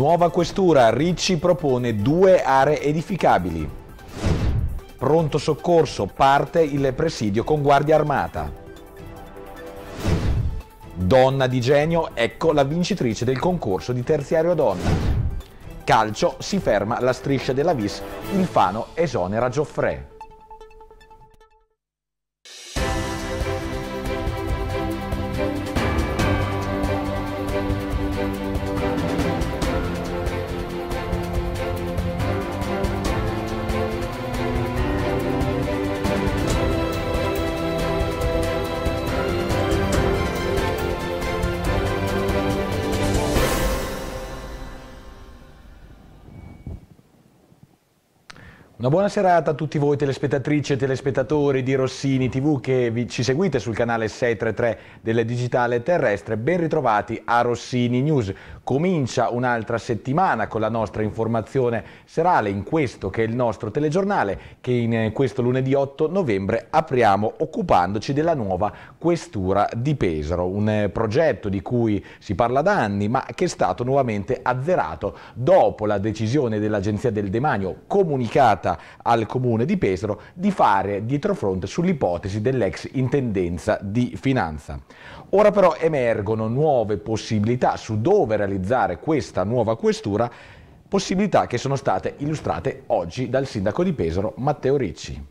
Nuova questura, Ricci propone due aree edificabili. Pronto soccorso, parte il presidio con guardia armata. Donna di genio, ecco la vincitrice del concorso di terziario donna. Calcio, si ferma la striscia della Vis, il fano esonera Gioffre. Una buona serata a tutti voi telespettatrici e telespettatori di Rossini TV che vi, ci seguite sul canale 633 del Digitale Terrestre. Ben ritrovati a Rossini News. Comincia un'altra settimana con la nostra informazione serale in questo che è il nostro telegiornale che in eh, questo lunedì 8 novembre apriamo occupandoci della nuova questura di Pesaro, un eh, progetto di cui si parla da anni ma che è stato nuovamente azzerato dopo la decisione dell'Agenzia del Demanio comunicata al Comune di Pesaro di fare dietrofront sull'ipotesi dell'ex intendenza di finanza. Ora però emergono nuove possibilità su dove realizzare utilizzare questa nuova questura, possibilità che sono state illustrate oggi dal sindaco di Pesaro Matteo Ricci.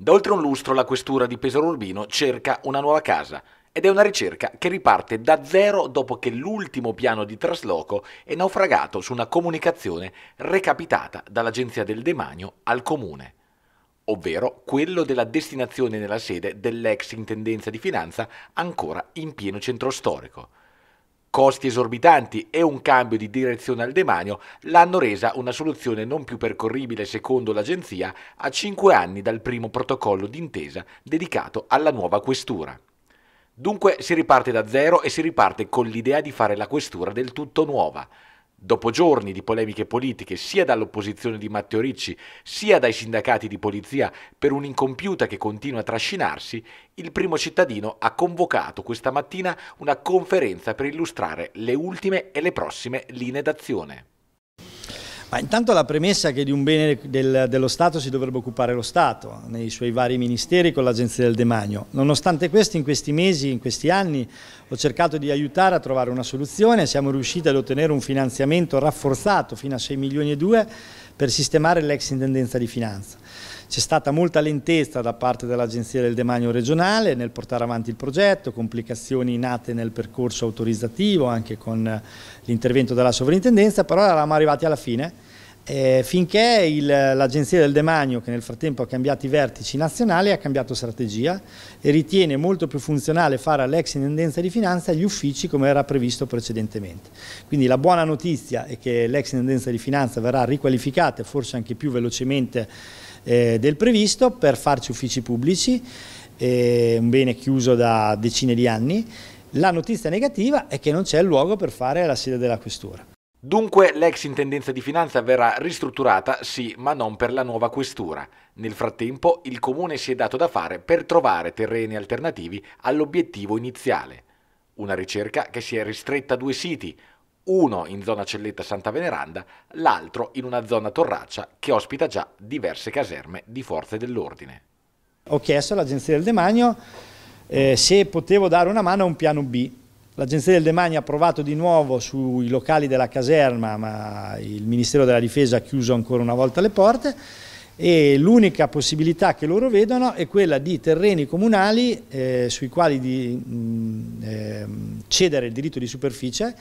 Da oltre un lustro la questura di Pesaro Urbino cerca una nuova casa ed è una ricerca che riparte da zero dopo che l'ultimo piano di trasloco è naufragato su una comunicazione recapitata dall'Agenzia del Demanio al Comune, ovvero quello della destinazione nella sede dell'ex Intendenza di Finanza ancora in pieno centro storico costi esorbitanti e un cambio di direzione al demanio l'hanno resa una soluzione non più percorribile secondo l'agenzia a cinque anni dal primo protocollo d'intesa dedicato alla nuova questura. Dunque si riparte da zero e si riparte con l'idea di fare la questura del tutto nuova. Dopo giorni di polemiche politiche sia dall'opposizione di Matteo Ricci sia dai sindacati di polizia per un'incompiuta che continua a trascinarsi, il primo cittadino ha convocato questa mattina una conferenza per illustrare le ultime e le prossime linee d'azione. Ma intanto la premessa è che di un bene del, dello Stato si dovrebbe occupare lo Stato, nei suoi vari ministeri con l'Agenzia del Demanio. Nonostante questo, in questi mesi, in questi anni, ho cercato di aiutare a trovare una soluzione, siamo riusciti ad ottenere un finanziamento rafforzato fino a 6 milioni e 2 per sistemare l'ex Intendenza di Finanza. C'è stata molta lentezza da parte dell'Agenzia del Demanio regionale nel portare avanti il progetto, complicazioni nate nel percorso autorizzativo anche con eh, l'intervento della sovrintendenza, però eravamo arrivati alla fine. Eh, finché l'Agenzia del Demanio, che nel frattempo ha cambiato i vertici nazionali, ha cambiato strategia e ritiene molto più funzionale fare all'ex intendenza di finanza gli uffici come era previsto precedentemente. Quindi la buona notizia è che l'ex intendenza di finanza verrà riqualificata e forse anche più velocemente eh, del previsto per farci uffici pubblici, eh, un bene chiuso da decine di anni. La notizia negativa è che non c'è il luogo per fare la sede della questura. Dunque l'ex intendenza di finanza verrà ristrutturata, sì, ma non per la nuova questura. Nel frattempo il comune si è dato da fare per trovare terreni alternativi all'obiettivo iniziale. Una ricerca che si è ristretta a due siti, uno in zona Celletta Santa Veneranda, l'altro in una zona Torraccia che ospita già diverse caserme di forze dell'ordine. Ho chiesto all'Agenzia del Demanio eh, se potevo dare una mano a un piano B. L'Agenzia del Demanio ha provato di nuovo sui locali della caserma, ma il Ministero della Difesa ha chiuso ancora una volta le porte e l'unica possibilità che loro vedono è quella di terreni comunali eh, sui quali di, mh, mm, eh, cedere il diritto di superficie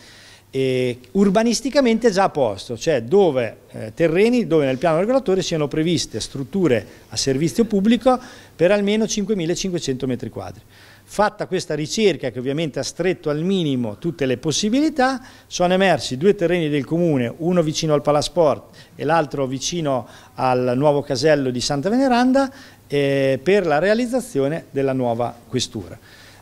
e urbanisticamente già a posto, cioè dove, eh, terreni dove nel piano regolatore siano previste strutture a servizio pubblico per almeno 5.500 metri quadri. Fatta questa ricerca, che ovviamente ha stretto al minimo tutte le possibilità, sono emersi due terreni del comune, uno vicino al Palasport e l'altro vicino al nuovo casello di Santa Veneranda, eh, per la realizzazione della nuova questura.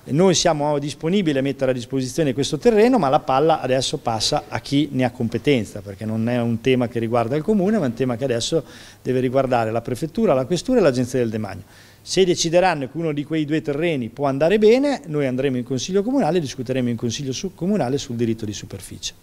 Noi siamo disponibili a mettere a disposizione questo terreno, ma la palla adesso passa a chi ne ha competenza, perché non è un tema che riguarda il Comune, ma è un tema che adesso deve riguardare la Prefettura, la Questura e l'Agenzia del Demanio. Se decideranno che uno di quei due terreni può andare bene, noi andremo in Consiglio Comunale e discuteremo in Consiglio Comunale sul diritto di superficie.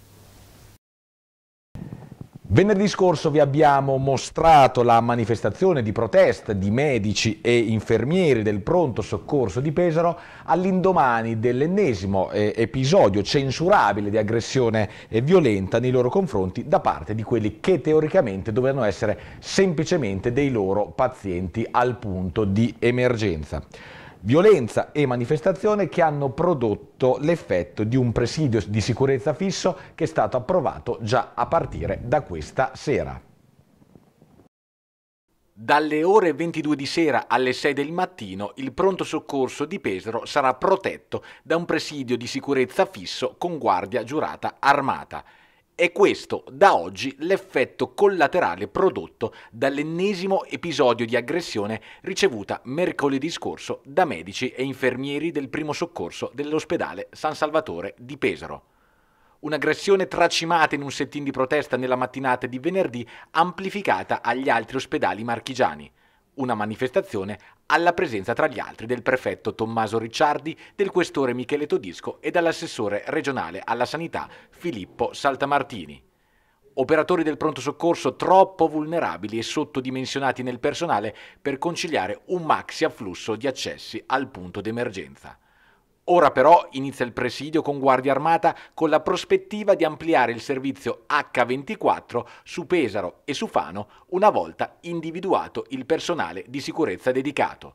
Venerdì scorso vi abbiamo mostrato la manifestazione di protesta di medici e infermieri del pronto soccorso di Pesaro all'indomani dell'ennesimo eh, episodio censurabile di aggressione violenta nei loro confronti da parte di quelli che teoricamente dovevano essere semplicemente dei loro pazienti al punto di emergenza violenza e manifestazione che hanno prodotto l'effetto di un presidio di sicurezza fisso che è stato approvato già a partire da questa sera. Dalle ore 22 di sera alle 6 del mattino il pronto soccorso di Pesaro sarà protetto da un presidio di sicurezza fisso con guardia giurata armata. È questo, da oggi, l'effetto collaterale prodotto dall'ennesimo episodio di aggressione ricevuta mercoledì scorso da medici e infermieri del primo soccorso dell'ospedale San Salvatore di Pesaro. Un'aggressione tracimata in un settin di protesta nella mattinata di venerdì, amplificata agli altri ospedali marchigiani una manifestazione alla presenza tra gli altri del prefetto Tommaso Ricciardi, del questore Michele Todisco e dell'assessore regionale alla sanità Filippo Saltamartini. Operatori del pronto soccorso troppo vulnerabili e sottodimensionati nel personale per conciliare un maxi afflusso di accessi al punto d'emergenza. Ora però inizia il presidio con Guardia Armata con la prospettiva di ampliare il servizio H24 su Pesaro e su Fano una volta individuato il personale di sicurezza dedicato.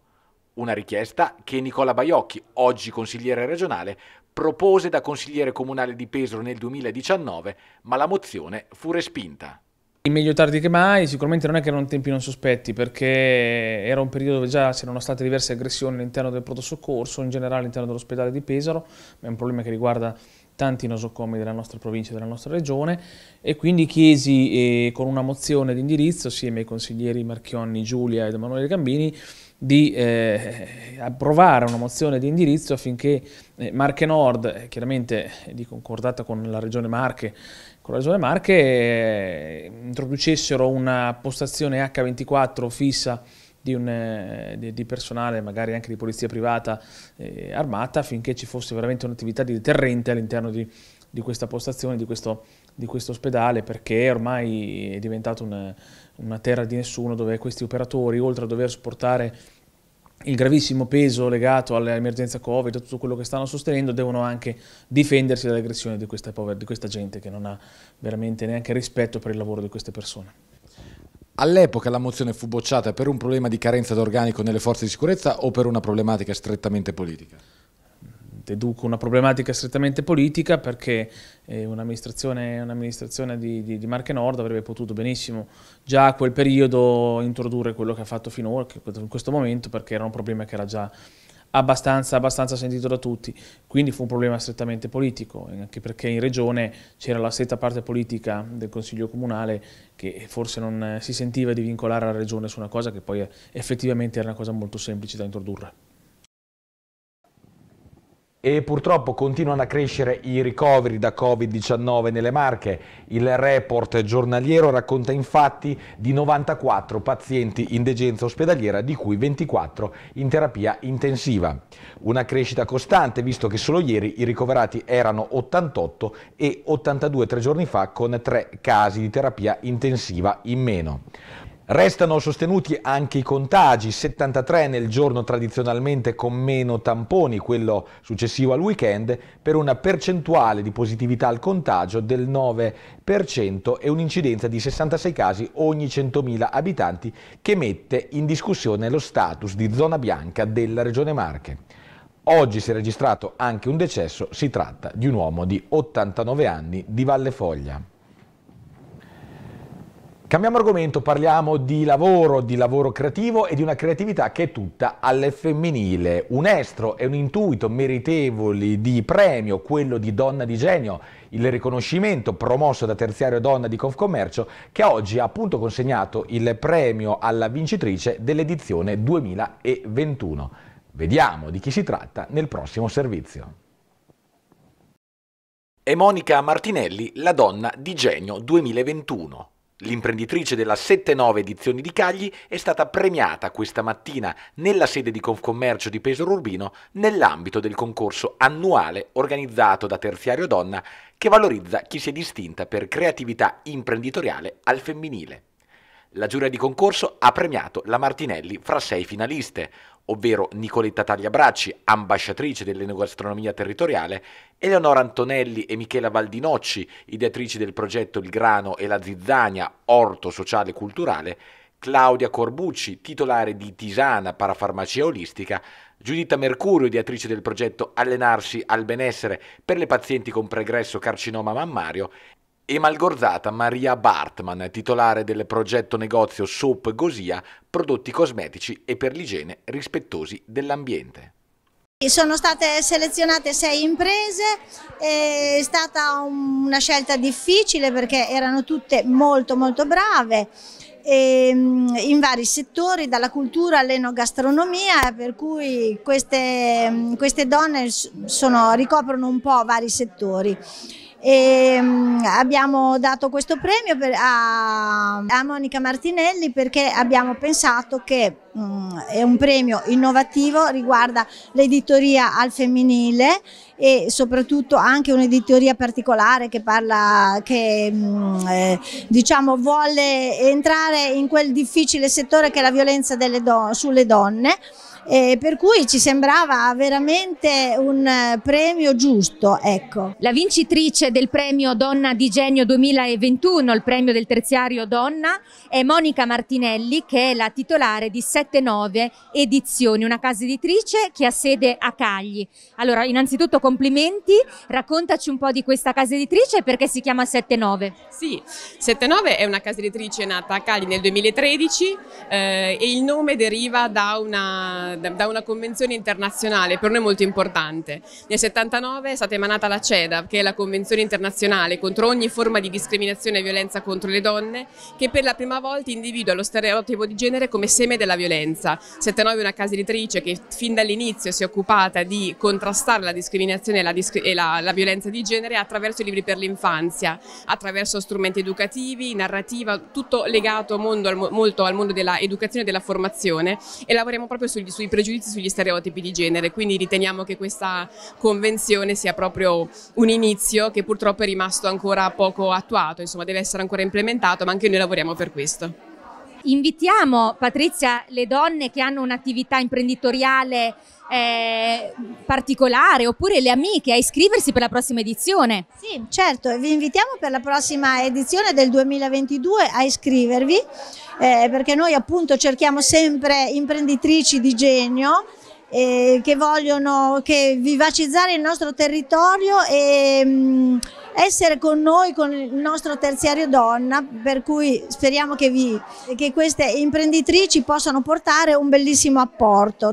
Una richiesta che Nicola Baiocchi, oggi consigliere regionale, propose da consigliere comunale di Pesaro nel 2019, ma la mozione fu respinta. Meglio tardi che mai, sicuramente non è che erano tempi non sospetti perché era un periodo dove già c'erano state diverse aggressioni all'interno del pronto soccorso, in generale all'interno dell'ospedale di Pesaro, ma è un problema che riguarda tanti nosocomi della nostra provincia e della nostra regione e quindi chiesi eh, con una mozione di indirizzo assieme ai consiglieri Marchionni, Giulia ed Emanuele Gambini di eh, approvare una mozione di indirizzo affinché eh, Marche Nord, eh, chiaramente eh, di concordata con la regione Marche la delle Marche eh, introducessero una postazione H24 fissa di, un, eh, di, di, personale, magari anche di polizia privata eh, armata, affinché ci fosse veramente un'attività di deterrente all'interno di, di, questa postazione, di questo, questo ospedale, perché ormai è diventata un, una terra di nessuno dove questi operatori, oltre a dover sopportare il gravissimo peso legato all'emergenza Covid, a tutto quello che stanno sostenendo, devono anche difendersi dalle aggressioni di questa, di questa gente che non ha veramente neanche rispetto per il lavoro di queste persone. All'epoca la mozione fu bocciata per un problema di carenza d'organico nelle forze di sicurezza o per una problematica strettamente politica? deduco una problematica strettamente politica perché eh, un'amministrazione, un di, di, di Marche Nord avrebbe potuto benissimo già a quel periodo introdurre quello che ha fatto finora, in questo momento, perché era un problema che era già abbastanza, abbastanza sentito da tutti. Quindi fu un problema strettamente politico, anche perché in regione c'era la stessa parte politica del Consiglio Comunale che forse non si sentiva di vincolare la regione su una cosa che poi effettivamente era una cosa molto semplice da introdurre e purtroppo continuano a crescere i ricoveri da Covid-19 nelle Marche. Il report giornaliero racconta infatti di 94 pazienti in degenza ospedaliera, di cui 24 in terapia intensiva. Una crescita costante, visto che solo ieri i ricoverati erano 88 e 82 tre giorni fa con tre casi di terapia intensiva in meno. Restano sostenuti anche i contagi, 73 nel giorno tradizionalmente con meno tamponi, quello successivo al weekend, per una percentuale di positività al contagio del 9% e un'incidenza di 66 casi ogni 100.000 abitanti che mette in discussione lo status di zona bianca della Regione Marche. Oggi si è registrato anche un decesso, si tratta di un uomo di 89 anni di Valle Foglia. Cambiamo argomento, parliamo di lavoro, di lavoro creativo e di una creatività che è tutta alle femminile. Un estro e un intuito meritevoli di premio, quello di Donna di Genio, il riconoscimento promosso da Terziario Donna di Confcommercio, che oggi ha appunto consegnato il premio alla vincitrice dell'edizione 2021. Vediamo di chi si tratta nel prossimo servizio e Monica Martinelli, La donna di genio 2021. L'imprenditrice della 7-9 edizioni di Cagli è stata premiata questa mattina nella sede di Confcommercio di Pesaro Urbino nell'ambito del concorso annuale organizzato da Terziario Donna che valorizza chi si è distinta per creatività imprenditoriale al femminile. La giuria di concorso ha premiato la Martinelli fra sei finaliste, ovvero Nicoletta Tagliabracci, ambasciatrice dell'enogastronomia territoriale, Eleonora Antonelli e Michela Valdinocci, ideatrici del progetto Il grano e la zizzania, orto sociale e culturale, Claudia Corbucci, titolare di Tisana Parafarmacia Olistica, Giuditta Mercurio, ideatrice del progetto Allenarsi al benessere per le pazienti con pregresso carcinoma mammario e malgorzata Maria Bartman, titolare del progetto negozio Soap Gosia, prodotti cosmetici e per l'igiene rispettosi dell'ambiente. Sono state selezionate sei imprese, è stata una scelta difficile perché erano tutte molto molto brave ehm, in vari settori, dalla cultura all'enogastronomia, per cui queste, queste donne sono, ricoprono un po' vari settori. E, ehm, abbiamo dato questo premio per, a, a, Monica Martinelli perché abbiamo pensato che mm, è un premio innovativo, riguarda l'editoria al femminile e soprattutto anche un'editoria particolare che parla, che mm, eh, diciamo vuole entrare in quel difficile settore che è la violenza do sulle donne. Eh, per cui ci sembrava veramente un eh, premio giusto. Ecco. La vincitrice del premio Donna di Genio 2021, il premio del terziario Donna, è Monica Martinelli che è la titolare di 79 Edizioni, una casa editrice che ha sede a Cagli. Allora, innanzitutto complimenti, raccontaci un po' di questa casa editrice e perché si chiama 79. Sì, 79 è una casa editrice nata a Cagli nel 2013 eh, e il nome deriva da una da una convenzione internazionale, per noi molto importante. Nel 79 è stata emanata la CEDAV, che è la convenzione internazionale contro ogni forma di discriminazione e violenza contro le donne, che per la prima volta individua lo stereotipo di genere come seme della violenza. 79 è una casa editrice che fin dall'inizio si è occupata di contrastare la discriminazione e la, disc e la, la violenza di genere attraverso i libri per l'infanzia, attraverso strumenti educativi, narrativa, tutto legato mondo, molto al mondo dell'educazione e della formazione e lavoriamo proprio sugli, sui sui pregiudizi sugli stereotipi di genere, quindi riteniamo che questa convenzione sia proprio un inizio che purtroppo è rimasto ancora poco attuato, insomma deve essere ancora implementato, ma anche noi lavoriamo per questo invitiamo, Patrizia, le donne che hanno un'attività imprenditoriale eh, particolare oppure le amiche a iscriversi per la prossima edizione. Sì, certo, vi invitiamo per la prossima edizione del 2022 a iscrivervi eh, perché noi appunto cerchiamo sempre imprenditrici di genio eh, che vogliono che vivacizzare il nostro territorio e mh, mm, essere con noi, con il nostro terziario donna, per cui speriamo che, vi, che queste imprenditrici possano portare un bellissimo apporto.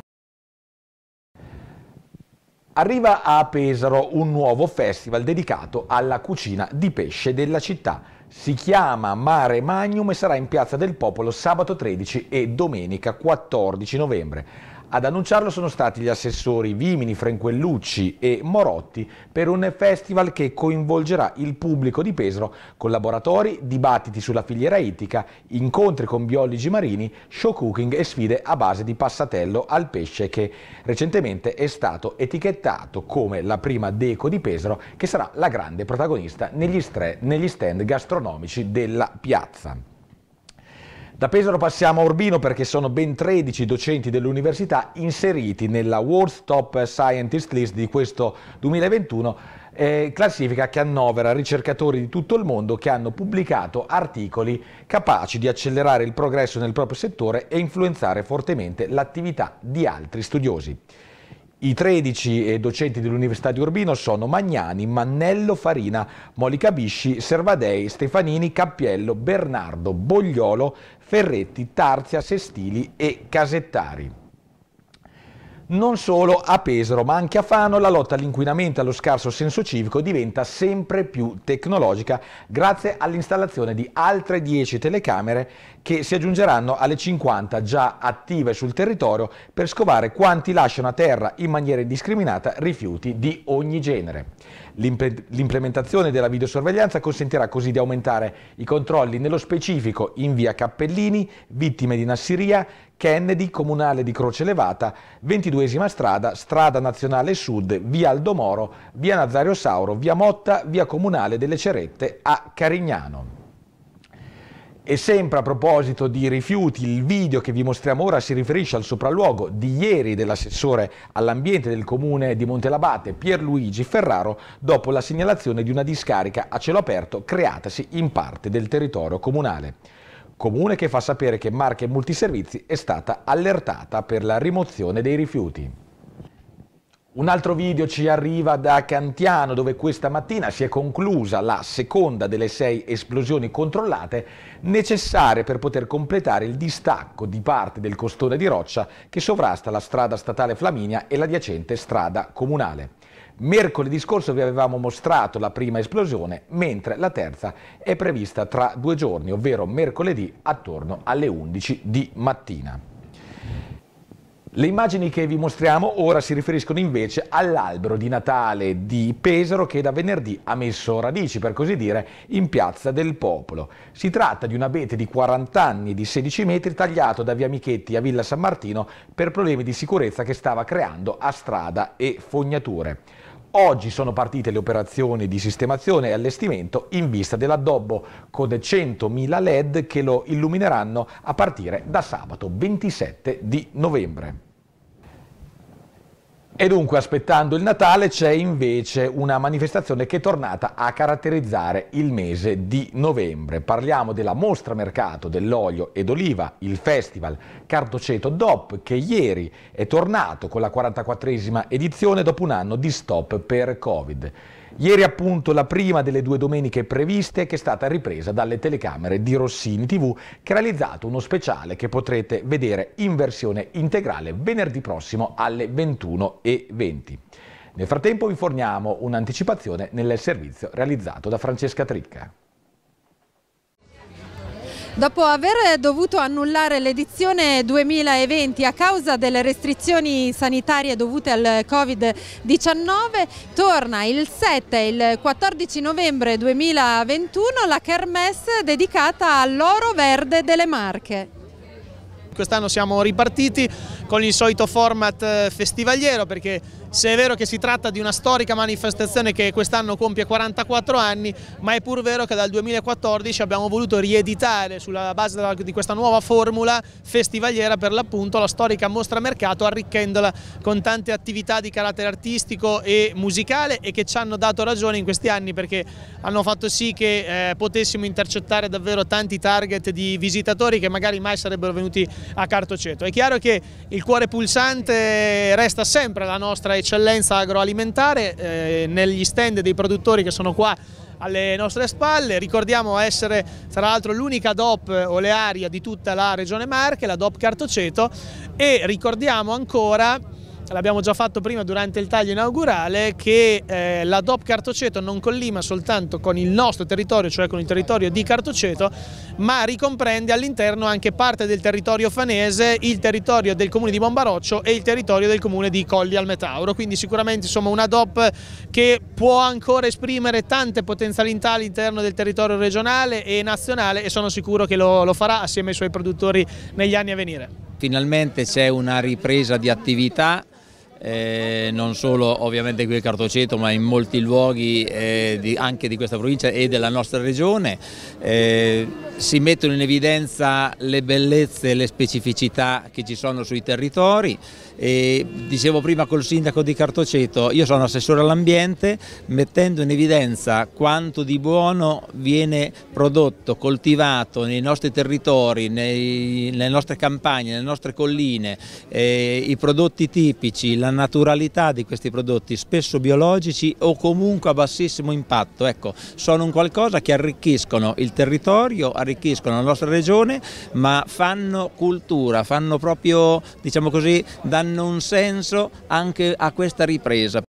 Arriva a Pesaro un nuovo festival dedicato alla cucina di pesce della città. Si chiama Mare Magnum e sarà in Piazza del Popolo sabato 13 e domenica 14 novembre. Ad annunciarlo sono stati gli assessori Vimini, Frenquellucci e Morotti per un festival che coinvolgerà il pubblico di Pesaro con laboratori, dibattiti sulla filiera ittica, incontri con biologi marini, show cooking e sfide a base di passatello al pesce che recentemente è stato etichettato come la prima deco di Pesaro che sarà la grande protagonista negli, negli stand gastronomici della piazza. Da Pesaro passiamo a Urbino perché sono ben 13 docenti dell'università inseriti nella World Top Scientist List di questo 2021, eh, classifica che annovera ricercatori di tutto il mondo che hanno pubblicato articoli capaci di accelerare il progresso nel proprio settore e influenzare fortemente l'attività di altri studiosi. I 13 eh, docenti dell'Università di Urbino sono Magnani, Mannello, Farina, Molica Bisci, Servadei, Stefanini, Cappiello, Bernardo, Bogliolo, Ferretti, Tarzia, Sestili e Casettari. Non solo a Pesaro, ma anche a Fano la lotta all'inquinamento e allo scarso senso civico diventa sempre più tecnologica grazie all'installazione di altre 10 telecamere che si aggiungeranno alle 50 già attive sul territorio per scovare quanti lasciano a terra in maniera indiscriminata rifiuti di ogni genere. L'implementazione della videosorveglianza consentirà così di aumentare i controlli nello specifico in via Cappellini, vittime di Nassiria, Kennedy, comunale di Croce Levata, 22esima strada, strada nazionale sud, via Aldomoro, via Nazario Sauro, via Motta, via comunale delle Cerette a Carignano. E sempre a proposito di rifiuti, il video che vi mostriamo ora si riferisce al sopralluogo di ieri dell'assessore all'ambiente del comune di Montelabate Pierluigi Ferraro dopo la segnalazione di una discarica a cielo aperto creatasi in parte del territorio comunale. Comune che fa sapere che Marche Multiservizi è stata allertata per la rimozione dei rifiuti. Un altro video ci arriva da Cantiano dove questa mattina si è conclusa la seconda delle sei esplosioni controllate necessarie per poter completare il distacco di parte del costone di roccia che sovrasta la strada statale Flaminia e l'adiacente strada comunale. Mercoledì scorso vi avevamo mostrato la prima esplosione, mentre la terza è prevista tra due giorni, ovvero mercoledì attorno alle 11 di mattina. Le immagini che vi mostriamo ora si riferiscono invece all'albero di Natale di Pesaro che da venerdì ha messo radici, per così dire, in Piazza del Popolo. Si tratta di un abete di 40 anni di 16 metri tagliato da via Michetti a Villa San Martino per problemi di sicurezza che stava creando a strada e fognature. Oggi sono partite le operazioni di sistemazione e allestimento in vista dell'addobbo con 100.000 LED che lo illumineranno a partire da sabato 27 di novembre. E dunque aspettando il Natale c'è invece una manifestazione che è tornata a caratterizzare il mese di novembre. Parliamo della mostra mercato dell'olio ed oliva, il festival Cartoceto DOP che ieri è tornato con la 44esima edizione dopo un anno di stop per Covid. Ieri appunto la prima delle due domeniche previste che è stata ripresa dalle telecamere di Rossini TV che ha realizzato uno speciale che potrete vedere in versione integrale venerdì prossimo alle 21.20. Nel frattempo vi forniamo un'anticipazione nel servizio realizzato da Francesca Tricca. Dopo aver dovuto annullare l'edizione 2020 a causa delle restrizioni sanitarie dovute al Covid-19, torna il 7 e il 14 novembre 2021 la kermesse dedicata all'oro verde delle Marche. Quest'anno siamo ripartiti con il solito format eh, festivaliero perché se è vero che si tratta di una storica manifestazione che quest'anno compie 44 anni, ma è pur vero che dal 2014 abbiamo voluto rieditare sulla base di questa nuova formula festivaliera per l'appunto la storica mostra mercato arricchendola con tante attività di carattere artistico e musicale e che ci hanno dato ragione in questi anni perché hanno fatto sì che eh, potessimo intercettare davvero tanti target di visitatori che magari mai sarebbero venuti a Cartoceto. È chiaro che il cuore pulsante resta sempre la nostra eccellenza agroalimentare eh, negli stand dei produttori che sono qua alle nostre spalle, ricordiamo essere tra l'altro l'unica DOP olearia di tutta la regione Marche, la DOP Cartoceto e ricordiamo ancora l'abbiamo già fatto prima durante il taglio inaugurale, che eh, la DOP Cartoceto non collima soltanto con il nostro territorio, cioè con il territorio di Cartoceto, ma ricomprende all'interno anche parte del territorio fanese, il territorio del comune di Bombaroccio e il territorio del comune di Colli al Metauro, quindi sicuramente insomma una DOP che può ancora esprimere tante potenzialità all'interno del territorio regionale e nazionale e sono sicuro che lo, lo farà assieme ai suoi produttori negli anni a venire. Finalmente c'è una ripresa di attività, eh, non solo ovviamente qui a Cartoceto ma in molti luoghi eh, di, anche di questa provincia e della nostra regione. Eh, si mettono in evidenza le bellezze e le specificità che ci sono sui territori. E dicevo prima col sindaco di Cartoceto, io sono assessore all'ambiente, mettendo in evidenza quanto di buono viene prodotto, coltivato nei nostri territori, nei, nelle nostre campagne, nelle nostre colline, eh, i prodotti tipici, la naturalità di questi prodotti, spesso biologici o comunque a bassissimo impatto. Ecco, sono un qualcosa che arricchiscono il territorio, arricchiscono la nostra regione, ma fanno cultura, fanno proprio, diciamo così, danno danno un senso anche a questa ripresa.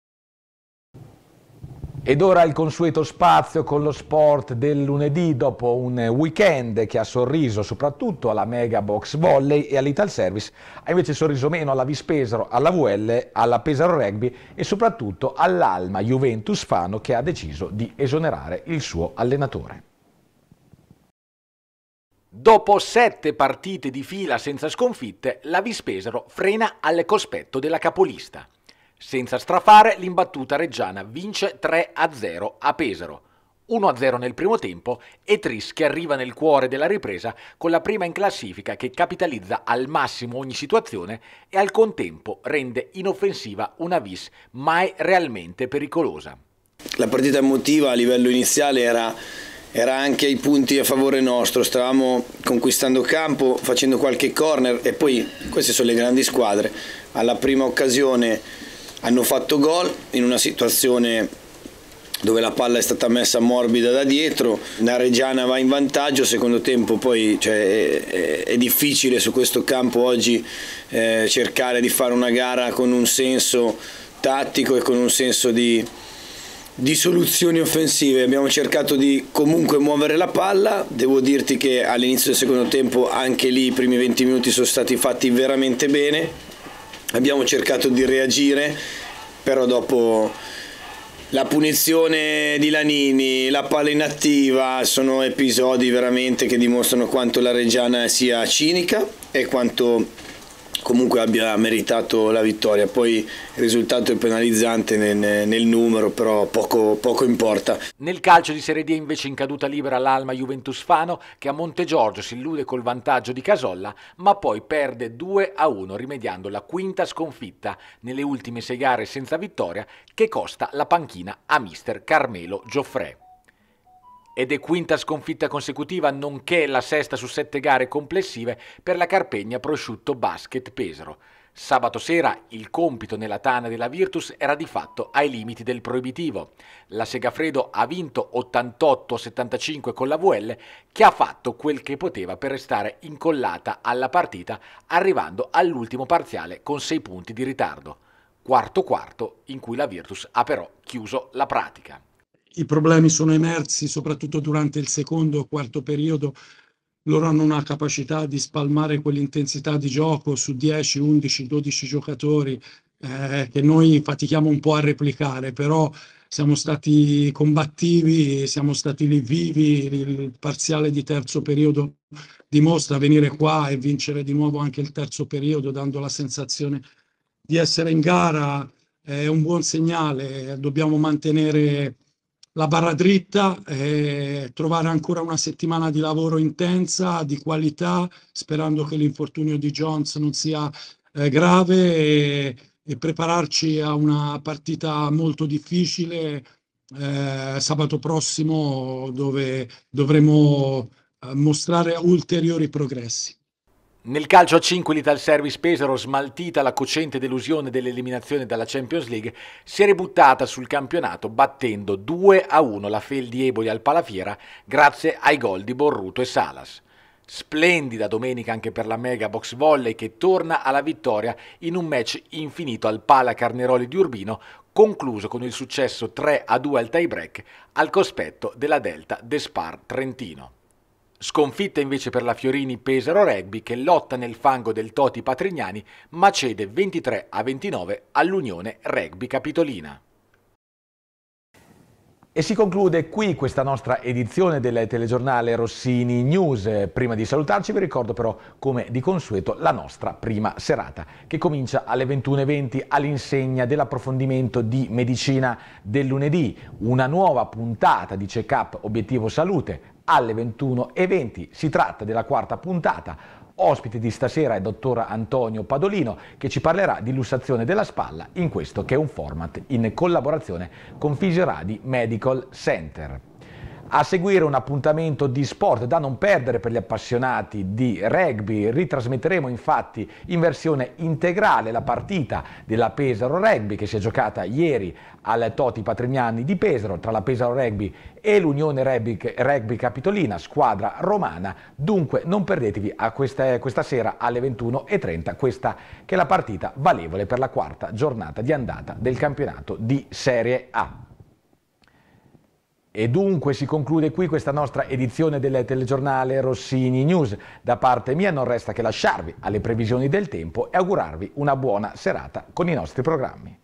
Ed ora il consueto spazio con lo sport del lunedì dopo un weekend che ha sorriso soprattutto alla Mega Box Volley e all'Ital Service, ha invece sorriso meno alla Vispesaro, alla VL, alla Pesaro Rugby e soprattutto all'Alma Juventus Fano che ha deciso di esonerare il suo allenatore. Dopo sette partite di fila senza sconfitte, la Vispesaro frena al cospetto della capolista. Senza strafare, l'imbattuta Reggiana vince 3-0 a Pesaro. 1-0 nel primo tempo e Tris che arriva nel cuore della ripresa con la prima in classifica che capitalizza al massimo ogni situazione e al contempo rende inoffensiva una vis mai realmente pericolosa. La partita emotiva a livello iniziale era era anche ai punti a favore nostro, stavamo conquistando campo, facendo qualche corner e poi queste sono le grandi squadre, alla prima occasione hanno fatto gol in una situazione dove la palla è stata messa morbida da dietro, la Reggiana va in vantaggio, secondo tempo poi cioè, è, è, difficile su questo campo oggi eh, cercare di fare una gara con un senso tattico e con un senso di, di soluzioni offensive, abbiamo cercato di comunque muovere la palla, devo dirti che all'inizio del secondo tempo anche lì i primi 20 minuti sono stati fatti veramente bene, abbiamo cercato di reagire, però dopo la punizione di Lanini, la palla inattiva, sono episodi veramente che dimostrano quanto la Reggiana sia cinica e quanto comunque abbia meritato la vittoria. Poi il risultato è penalizzante nel, nel numero, però poco, poco, importa. Nel calcio di Serie D invece in caduta libera l'Alma Juventus Fano che a Montegiorgio si illude col vantaggio di Casolla, ma poi perde 2 a 1 rimediando la quinta sconfitta nelle ultime sei gare senza vittoria che costa la panchina a mister Carmelo Gioffre ed è quinta sconfitta consecutiva, nonché la sesta su sette gare complessive per la Carpegna Prosciutto Basket Pesaro. Sabato sera il compito nella tana della Virtus era di fatto ai limiti del proibitivo. La Segafredo ha vinto 88-75 con la VL che ha fatto quel che poteva per restare incollata alla partita arrivando all'ultimo parziale con 6 punti di ritardo. Quarto quarto in cui la Virtus ha però chiuso la pratica i problemi sono emersi soprattutto durante il secondo e quarto periodo. Loro hanno una capacità di spalmare quell'intensità di gioco su 10, 11, 12 giocatori eh, che noi fatichiamo un po' a replicare, però siamo stati combattivi, siamo stati lì vivi, il parziale di terzo periodo dimostra venire qua e vincere di nuovo anche il terzo periodo dando la sensazione di essere in gara è un buon segnale, dobbiamo mantenere la barra dritta, eh, trovare ancora una settimana di lavoro intensa, di qualità, sperando che l'infortunio di Jones non sia eh, grave e, e, prepararci a una partita molto difficile eh, sabato prossimo dove dovremo eh, mostrare ulteriori progressi. Nel calcio a 5 l'Ital Service Pesaro, smaltita la cocente delusione dell'eliminazione dalla Champions League, si è ributtata sul campionato battendo 2 a 1 la di Eboli al Palafiera grazie ai gol di Borruto e Salas. Splendida domenica anche per la Mega Box Volley che torna alla vittoria in un match infinito al Pala Carneroli di Urbino, concluso con il successo 3 a 2 al tie break al cospetto della Delta Despar Trentino. Sconfitta invece per la Fiorini Pesaro Rugby che lotta nel fango del Toti Patrignani ma cede 23 a 29 all'Unione Rugby Capitolina. E si conclude qui questa nostra edizione del telegiornale Rossini News. Prima di salutarci vi ricordo però come di consueto la nostra prima serata che comincia alle 21.20 all'insegna dell'approfondimento di medicina del lunedì. Una nuova puntata di check-up obiettivo salute alle 21.20. Si tratta della quarta puntata. Ospite di stasera è il dottor Antonio Padolino che ci parlerà di lussazione della spalla in questo che è un format in collaborazione con Fisioradi Medical Center a seguire un appuntamento di sport da non perdere per gli appassionati di rugby. Ritrasmetteremo infatti in versione integrale la partita della Pesaro Rugby che si è giocata ieri al Toti Patrignani di Pesaro tra la Pesaro Rugby e l'Unione rugby, rugby, Capitolina, squadra romana. Dunque non perdetevi a questa, questa sera alle 21.30 questa che è la partita valevole per la quarta giornata di andata del campionato di Serie A. E dunque si conclude qui questa nostra edizione del telegiornale Rossini News. Da parte mia non resta che lasciarvi alle previsioni del tempo e augurarvi una buona serata con i nostri programmi.